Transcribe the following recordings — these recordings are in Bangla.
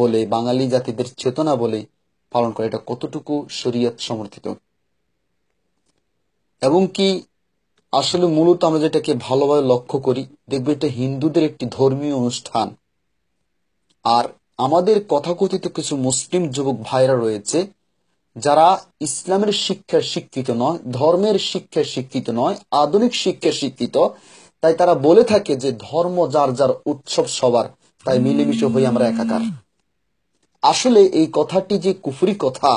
বলে বাঙালি জাতিদের চেতনা বলে পালন করে এটা কতটুকু শরীয়ত সমর্থিত এবং কি আসলে মূলত আমরা যেটাকে ভালোভাবে লক্ষ্য করি দেখবে এটা হিন্দুদের একটি ধর্মীয় অনুষ্ঠান আর আমাদের কথাকথিত কিছু মুসলিম যুবক ভাইরা রয়েছে যারা ইসলামের শিক্ষা শিক্ষিত নয় ধর্মের শিক্ষা শিক্ষিত নয় আধুনিক শিক্ষা শিক্ষিত তাই তারা বলে থাকে যে ধর্ম যার যার উৎসব সবার তাই মিলেমিশে হই আমরা একাকার আসলে এই কথাটি যে কুফুরি কথা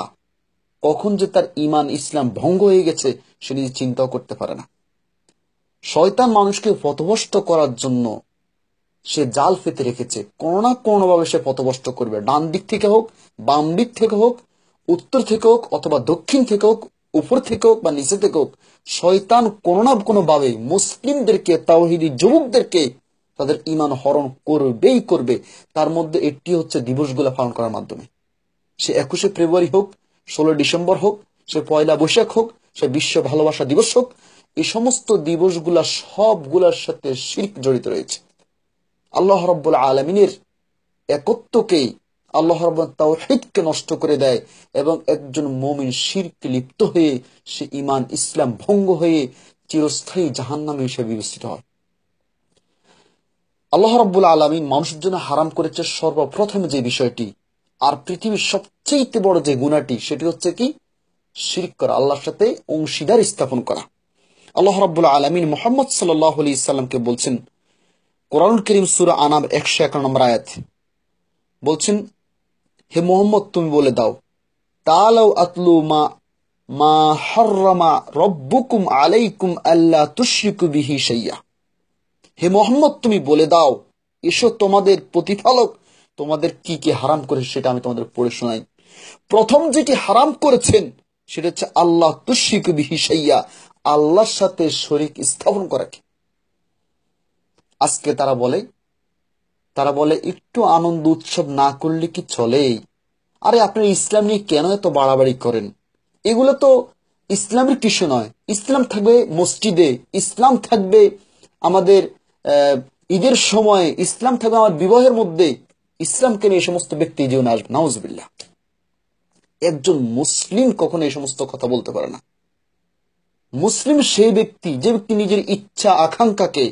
কখন যে তার ইমান ইসলাম ভঙ্গ হয়ে গেছে সে নিজে চিন্তাও করতে পারে না শয়তান মানুষকে পথভষ্ট করার জন্য সে জাল ফেতে রেখেছে কোনো না কোনোভাবে সে পথভষ্ট করবে ডান দিক থেকে হোক বাম দিক থেকে হোক উত্তর থেকে হোক অথবা দক্ষিণ থেকে হোক উপর থেকে হোক বা নিচে থেকে হোক শয়তান কোনো না কোনোভাবে মুসলিমদেরকে তাওহিদি যুবকদেরকে তাদের ইমান হরণ করবেই করবে তার মধ্যে একটি হচ্ছে দিবসগুলো পালন করার মাধ্যমে সে একুশে ফেব্রুয়ারি হোক ষোলো ডিসেম্বর হোক সে পয়লা বৈশাখ হোক সে বিশ্ব ভালোবাসা দিবস হোক এই সমস্ত দিবসগুলা সবগুলার সাথে শিল্প জড়িত রয়েছে আল্লাহ রব্বুল আলমিনের একত্বকেই আল্লাহ তাওহিদকে নষ্ট করে দেয় এবং একজন মমিন শির্ক লিপ্ত হয়ে সে ইমান ইসলাম ভঙ্গ হয়ে চিরস্থায়ী জাহান্নামে হিসেবে বিবেচিত হয় আল্লাহ রব্বুল আলমী মানুষের জন্য হারাম করেছে সর্বপ্রথম যে বিষয়টি আর পৃথিবীর সবচেয়ে বড় যে গুণাটি সেটি হচ্ছে কি শির করা আল্লাহর সাথে অংশীদার স্থাপন করা আল্লাহ রব্বুল আলমিন মোহাম্মদ সাল্লি ইসাল্লামকে বলছেন কোরআন করিম সুরা আনাম একশো এক নম্বর আয়াত বলছেন হে মোহাম্মদ তুমি বলে দাও তালাও আতলু মা মা হরমা রব্বুকুম আলাইকুম আল্লাহ তুশ্রিকু বিহি সাইয়া হে মোহাম্মদ তুমি বলে দাও এসো তোমাদের প্রতিফালক তোমাদের কি কি হারাম করে সেটা আমি তোমাদের পড়ে শোনাই প্রথম যেটি হারাম করেছেন সেটা হচ্ছে আল্লাহ তুশিক বিহিসাইয়া আল্লাহর সাথে শরিক স্থাপন করাকে আজকে তারা বলে তারা বলে একটু আনন্দ উৎসব না করলে কি চলে আরে আপনি ইসলাম নিয়ে কেন এত বাড়াবাড়ি করেন এগুলো তো ইসলামের কিছু নয় ইসলাম থাকবে মসজিদে ইসলাম থাকবে আমাদের ঈদের সময় ইসলাম থাকবে আমার বিবাহের মধ্যে ইসলামকে নিয়ে সমস্ত ব্যক্তি জীবনে আসবে নাউজবিল্লা একজন মুসলিম কখনো এই সমস্ত কথা বলতে পারে না মুসলিম সেই ব্যক্তি যে ব্যক্তি নিজের ইচ্ছা আকাঙ্ক্ষাকে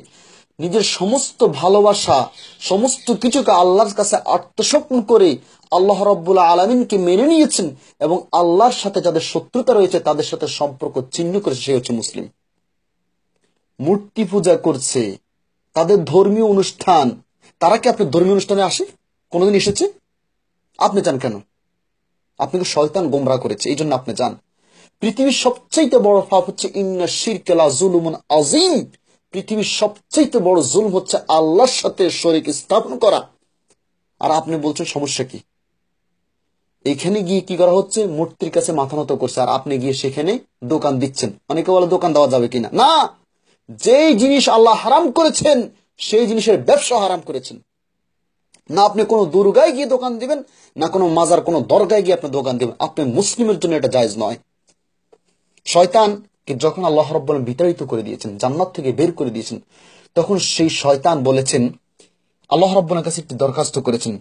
নিজের সমস্ত ভালোবাসা সমস্ত কিছুকে আল্লাহর কাছে আত্মসপন করে আল্লাহ রব্বুল্লাহ আলমিনকে মেনে নিয়েছেন এবং আল্লাহর সাথে যাদের শত্রুতা রয়েছে তাদের সাথে সম্পর্ক চিহ্ন করেছে সে হচ্ছে মুসলিম মূর্তি পূজা করছে তাদের ধর্মীয় অনুষ্ঠান তারা কি আপনার ধর্মীয় অনুষ্ঠানে আসে কোনোদিন এসেছে আপনি চান কেন আপনাকে শয়তান গোমরা করেছে এই জন্য আপনি যান পৃথিবীর সবচেয়ে বড় পাপ হচ্ছে ইন্না আজিম পৃথিবীর সবচেয়ে বড় জুলুম হচ্ছে আল্লাহর সাথে শরীর স্থাপন করা আর আপনি বলছেন সমস্যা কি এখানে গিয়ে কি করা হচ্ছে মূর্তির কাছে মাথা নত করছে আর আপনি গিয়ে সেখানে দোকান দিচ্ছেন অনেকে বলে দোকান দেওয়া যাবে কিনা না যেই জিনিস আল্লাহ হারাম করেছেন সেই জিনিসের ব্যবসা হারাম করেছেন না আপনি কোনো দুর্গায় গিয়ে দোকান দিবেন না কোনো মাজার কোনো দরগায় গিয়ে আপনি দোকান দিবেন আপনি মুসলিমের জন্য এটা জায়জ নয় শয়তানকে যখন আল্লাহ রব্বুল বিতাড়িত করে দিয়েছেন জান্নাত থেকে বের করে দিয়েছেন তখন সেই শয়তান বলেছেন আল্লাহ রব্বুলের কাছে একটি দরখাস্ত করেছেন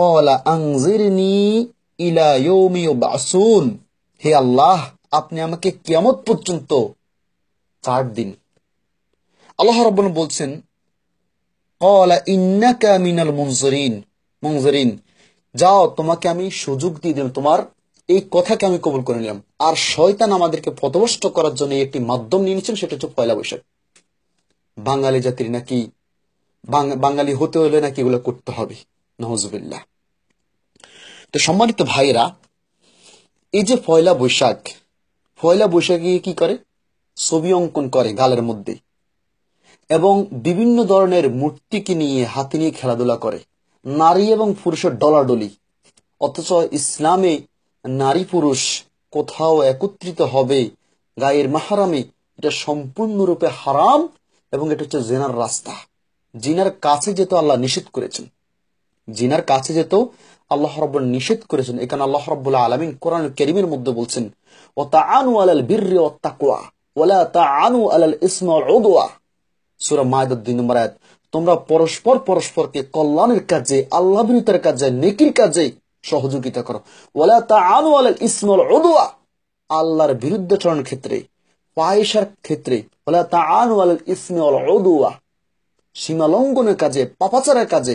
কলা আংজিরনি হে আল্লাহ আপনি আমাকে কেমত পর্যন্ত চার দিন আল্লাহ রব্বন বলছেন কলা ইন্নাকা মিনাল মঞ্জরিন মঞ্জরিন যাও তোমাকে আমি সুযোগ দিয়ে দিলাম তোমার এই কথাকে আমি কবুল করে নিলাম আর শয়তান আমাদেরকে পথভষ্ট করার জন্য একটি মাধ্যম নিয়ে নিয়েছেন সেটা হচ্ছে পয়লা বৈশাখ বাঙালি জাতির নাকি বাঙালি হতে হলে নাকি এগুলো করতে হবে নহজবিল্লা তো সম্মানিত ভাইরা এই যে পয়লা বৈশাখ পয়লা বৈশাখে কি করে ছবি অঙ্কন করে গালের মধ্যে এবং বিভিন্ন ধরনের মূর্তিকে নিয়ে হাতে নিয়ে খেলাধুলা করে নারী এবং পুরুষের ডলাডলি অথচ ইসলামে নারী পুরুষ কোথাও একত্রিত হবে গায়ের মাহারামে এটা সম্পূর্ণরূপে হারাম এবং এটা হচ্ছে জেনার রাস্তা জিনার কাছে যেত আল্লাহ নিষেধ করেছেন জিনার কাছে যেত আল্লাহ রব নিষেধ করেছেন এখানে আল্লাহ রব্বুল্লাহ আলমিন কোরআন করিমের মধ্যে বলছেন ও তা আনু আলাল বীর ও তাকুয়া ওলা তা আনু আলাল ইসমা ওদোয়া সুরা মায়দার দুই নম্বর এক তোমরা পরস্পর পরস্পরকে কল্যাণের কাজে আল্লাহবিনতার কাজে নেকির কাজে সহযোগিতা করো ওলা তা আনু আল ইসমল অদুয়া আল্লাহর বিরুদ্ধে বিরুদ্ধচরণ ক্ষেত্রে পায়েসার ক্ষেত্রে ওলা তা আনু আল ইসমল অদুয়া সীমালঙ্ঘনের কাজে পাপাচারের কাজে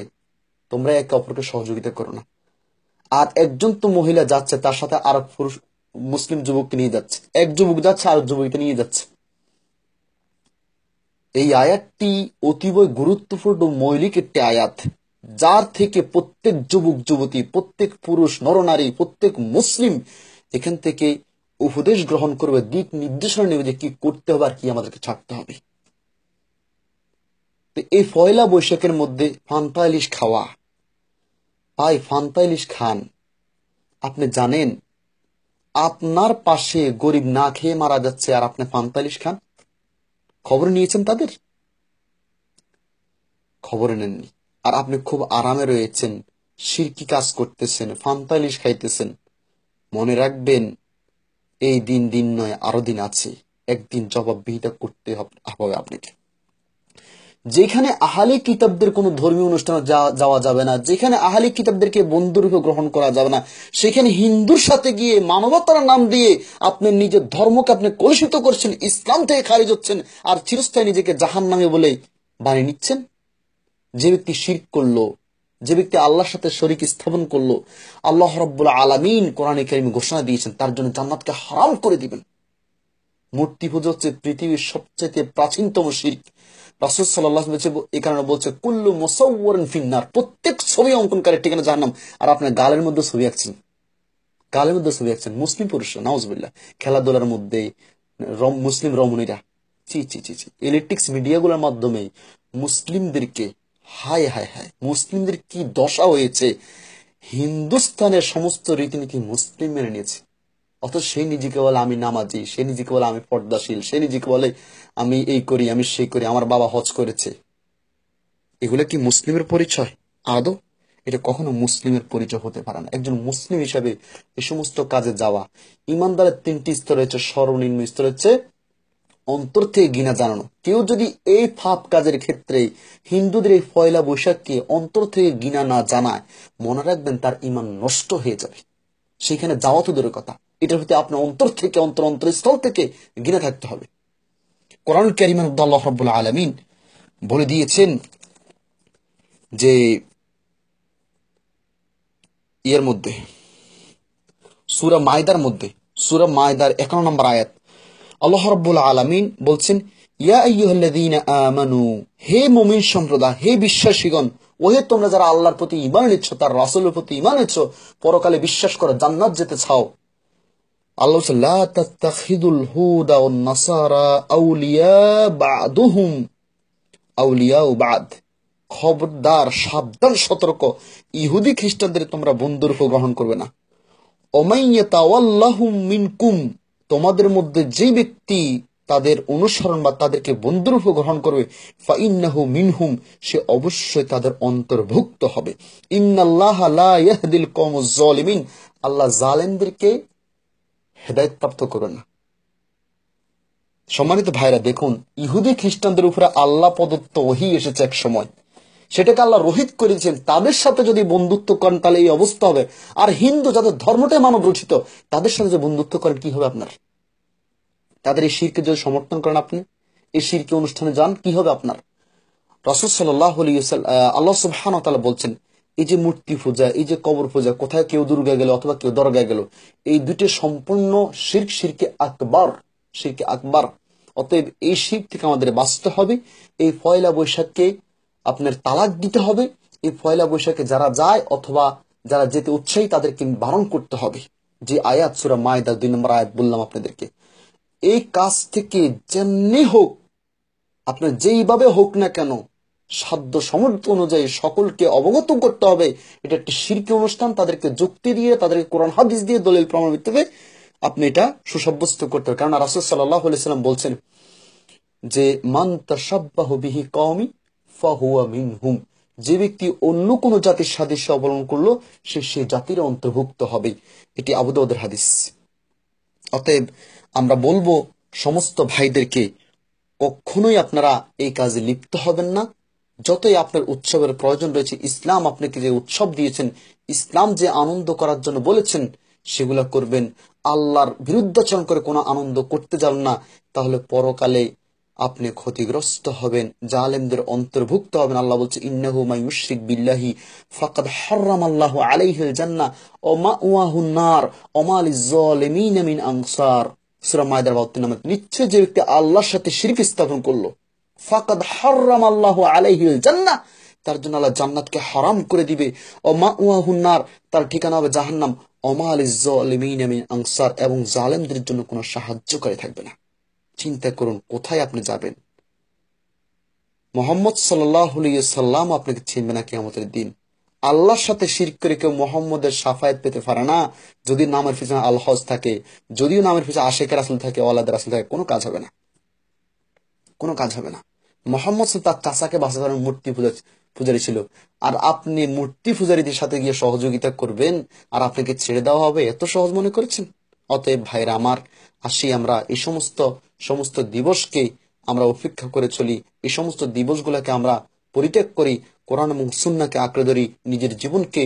তোমরা একে অপরকে সহযোগিতা করো না আর একজন তো মহিলা যাচ্ছে তার সাথে আর পুরুষ মুসলিম যুবককে নিয়ে যাচ্ছে এক যুবক যাচ্ছে আর যুবককে নিয়ে যাচ্ছে এই আয়াতটি অতীব গুরুত্বপূর্ণ মৌলিক একটি আয়াত যার থেকে প্রত্যেক যুবক যুবতী প্রত্যেক পুরুষ নরনারী প্রত্যেক মুসলিম এখান থেকে উপদেশ গ্রহণ করবে দিক নির্দেশনা নেবে যে কি করতে হবে আর কি আমাদেরকে ছাড়তে হবে এই পয়লা বৈশাখের মধ্যে ফান্তাইলিশ খাওয়া ভাই ফান্তাইলিশ খান আপনি জানেন আপনার পাশে গরিব না খেয়ে মারা যাচ্ছে আর আপনি ফান্তাইলিশ খান খবর নিয়েছেন তাদের খবর নেননি আর আপনি খুব আরামে রয়েছেন সিরকি কাজ করতেছেন ফান্তালিশ খাইতেছেন মনে রাখবেন এই দিন দিন নয় আরো দিন আছে একদিন জবাববিহিতা করতে হবে আপনাকে যেখানে আহালি কিতাবদের কোনো ধর্মীয় অনুষ্ঠানে যাওয়া যাবে না যেখানে আহালি কিতাবদেরকে বন্ধুরূপে গ্রহণ করা যাবে না সেখানে হিন্দুর সাথে গিয়ে মানবতার নাম দিয়ে আপনি নিজের ধর্মকে আপনি কলুষিত করছেন ইসলাম থেকে খারিজ হচ্ছেন আর চিরস্থায় নিজেকে জাহান নামে বলে বানিয়ে নিচ্ছেন যে ব্যক্তি শির করলো যে ব্যক্তি আল্লাহর সাথে শরিক স্থাপন করলো আল্লাহ রব্বুল্লা আলমিন কোরআনে কারিমে ঘোষণা দিয়েছেন তার জন্য জান্নাতকে হারাম করে দিবেন মূর্তি পুজো হচ্ছে পৃথিবীর সবচেয়ে প্রাচীনতম শির্ক রাসুল সাল্লাহ বলছে বলছে কুল্লু মোসাউরিন ফিন্নার প্রত্যেক ছবি অঙ্কনকারী ঠিকানা জাহান্নাম আর আপনার গালের মধ্যে ছবি আঁকছেন গালের মধ্যে ছবি আঁকছেন মুসলিম পুরুষরা নাউজবুল্লাহ খেলাধুলার মধ্যে রম মুসলিম রমণীরা চি চি চি চি ইলেকট্রিক্স মিডিয়াগুলোর মাধ্যমে মুসলিমদেরকে হায় হায় হায় মুসলিমদের কি দশা হয়েছে হিন্দুস্তানের সমস্ত রীতিনীতি মুসলিম মেনে নিয়েছে অর্থাৎ সে নিজেকে বলে আমি নামাজি সে নিজেকে বলে আমি পর্দাশীল সে নিজেকে বলে আমি এই করি আমি সেই করি আমার বাবা হজ করেছে এগুলো কি মুসলিমের পরিচয় আদৌ এটা কখনো মুসলিমের পরিচয় হতে পারে না একজন মুসলিম হিসাবে এ সমস্ত কাজে যাওয়া ইমানদারের তিনটি স্তর হচ্ছে সর্বনিম্ন স্তর হচ্ছে অন্তর থেকে গিনা জানানো কেউ যদি এই ফাপ কাজের ক্ষেত্রে হিন্দুদের এই পয়লা বৈশাখকে অন্তর থেকে গিনা না জানায় মনে রাখবেন তার ইমান নষ্ট হয়ে যাবে সেখানে যাওয়া তো দূরের কথা এটার প্রতি আপনার অন্তর থেকে অন্তর অন্তর স্থল থেকে গিনে থাকতে হবে কোরআন ক্যারিমান উদ্দাল্লাহ রব্বুল আলমিন বলে দিয়েছেন যে ইয়ের মধ্যে সুরা মায়দার মধ্যে সুরা মায়দার একান্ন নম্বর আয়াত আল্লাহ রব্বুল আলমিন বলছেন আমানু হে মুমিন সম্প্রদায় হে বিশ্বাসীগণ ওহে তোমরা যারা আল্লাহর প্রতি ইমান নিচ্ছ তার রাসুলের প্রতি ইমান নিচ্ছ পরকালে বিশ্বাস করো জান্নাত যেতে চাও হুদা নাসারা আউলিয়া বাদুহুম খবরদার সাবধান সতর্ক ইহুদি খ্রিস্টানদের তোমরা বন্ধুর গ্রহণ করবে না মিনকুম তোমাদের মধ্যে যে ব্যক্তি তাদের অনুসরণ বা তাদেরকে বন্ধুরূপ গ্রহণ করবে মিনহুম সে অবশ্যই তাদের অন্তর্ভুক্ত হবে ইন্নাল্লাহ লা আল্লাহ জালেমদেরকে হেদায়ত প্রাপ্ত করো না সম্মানিত ভাইরা দেখুন ইহুদি খ্রিস্টানদের উপরে আল্লাহ প্রদত্ত ওহি এসেছে এক সময় সেটাকে আল্লাহ রোহিত করেছেন তাদের সাথে যদি বন্ধুত্ব করেন তাহলে এই অবস্থা হবে আর হিন্দু যাদের ধর্মটাই মানব রচিত তাদের সাথে যে বন্ধুত্ব করেন কি হবে আপনার তাদের এই শিরকে যদি সমর্থন করেন আপনি এই শিরকে অনুষ্ঠানে যান কি হবে আপনার রসদ সাল আল্লাহ সুবাহ বলছেন এই যে মূর্তি পূজা এই যে কবর পূজা কোথায় কেউ দুর্গা গেল অথবা কেউ দরগা গেল এই দুটি সম্পূর্ণ শির্ক শিরকে আকবর শিরকে আকবর অতএব এই শিব থেকে আমাদের বাঁচতে হবে এই পয়লা বৈশাখকে আপনার তালাক দিতে হবে এই পয়লা বৈশাখে যারা যায় অথবা যারা যেতে উৎসাহী তাদেরকে বারণ করতে হবে যে আয়াত সুরা মায়দা দুই নম্বর আয়াত বললাম আপনাদেরকে এই কাজ থেকে যেমনি হোক আপনার যেইভাবে হোক না কেন সাধ্য সমর্থ অনুযায়ী সকলকে অবগত করতে হবে এটা একটি শিল্পী অনুষ্ঠান তাদেরকে যুক্তি দিয়ে তাদেরকে কোরআন হাদিস দিয়ে দলিল প্রমাণ ভিত্তিতে আপনি এটা সুসাব্যস্ত করতে হবে কারণ রাসুল সাল্লাহ সাল্লাম বলছেন যে মান তাসাবাহবিহি কমি ফাহুয়া যে ব্যক্তি অন্য কোন জাতির সাদৃশ্য অবলম্বন করলো সে সে জাতির অন্তর্ভুক্ত হবে এটি আবুদাউদের হাদিস অতএব আমরা বলবো সমস্ত ভাইদেরকে কখনোই আপনারা এই কাজে লিপ্ত হবেন না যতই আপনার উৎসবের প্রয়োজন রয়েছে ইসলাম আপনাকে যে উৎসব দিয়েছেন ইসলাম যে আনন্দ করার জন্য বলেছেন সেগুলো করবেন আল্লাহর বিরুদ্ধাচরণ করে কোনো আনন্দ করতে যান না তাহলে পরকালে আপনি ক্ষতিগ্রস্ত হবেন জালেমদের অন্তর্ভুক্ত হবেন আল্লাহ বলছে ইন্নাহু মাই বিল্লাহি ফাকাদ হরাম আল্লাহ আলাইহিল জান্নাহ ওমা মা ওয়াহুন নার ওমাল যালিমিন মিন আনসার সূরা মায়দার 72 নিশ্চয় যে ব্যক্তি আল্লাহর সাথে শিরক স্থাপন করলো ফাকাদ হররাম আল্লাহ আলাইহিল জান্নাহ তার জন্য আল্লাহ জান্নাতকে হারাম করে দিবে অমা উয়াহুন্নার তার ঠিকানা হবে জাহান্নাম অমাল এবং জালেমদের জন্য কোনো থাকবে না চিন্তা করুন কোথায় আপনি যাবেন মোহাম্মদ সাল্লাম আপনাকে চিনবে না কেমতের দিন আল্লাহর সাথে শির করে কেউ মোহাম্মদের সাফায়াত পেতে পারে না যদি নামের পিছনে আলহজ থাকে যদিও নামের পিছনে আশেকের আসল থাকে ওয়ালাদের আসল থাকে কোনো কাজ হবে না কোনো কাজ হবে না মোহাম্মদ তার চাচাকে বাঁচানোর মূর্তি পূজা পূজারি ছিল আর আপনি মূর্তি পূজারীদের সাথে গিয়ে সহযোগিতা করবেন আর আপনাকে ছেড়ে দেওয়া হবে এত সহজ মনে করেছেন অতএব ভাইরা আমার আসি আমরা এই সমস্ত সমস্ত দিবসকে আমরা উপেক্ষা করে চলি এই সমস্ত দিবসগুলোকে আমরা পরিত্যাগ করি কোরআন এবং সুন্নাকে আঁকড়ে ধরি নিজের জীবনকে